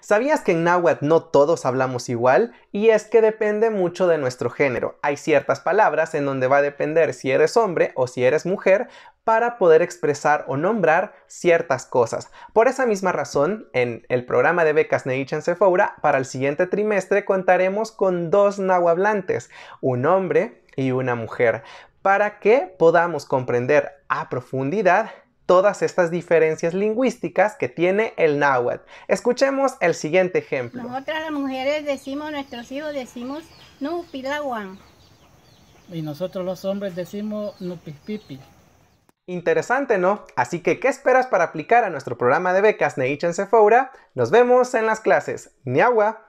¿Sabías que en náhuatl no todos hablamos igual? Y es que depende mucho de nuestro género. Hay ciertas palabras en donde va a depender si eres hombre o si eres mujer para poder expresar o nombrar ciertas cosas. Por esa misma razón, en el programa de becas en Sephora, para el siguiente trimestre contaremos con dos nahuablantes, un hombre y una mujer, para que podamos comprender a profundidad todas estas diferencias lingüísticas que tiene el náhuatl. Escuchemos el siguiente ejemplo. Nosotras las mujeres decimos, nuestros hijos decimos Nupilaguan. Y nosotros los hombres decimos Nupispipi. Interesante, ¿no? Así que, ¿qué esperas para aplicar a nuestro programa de becas Neichen Sephora? Nos vemos en las clases. ¡Niagua!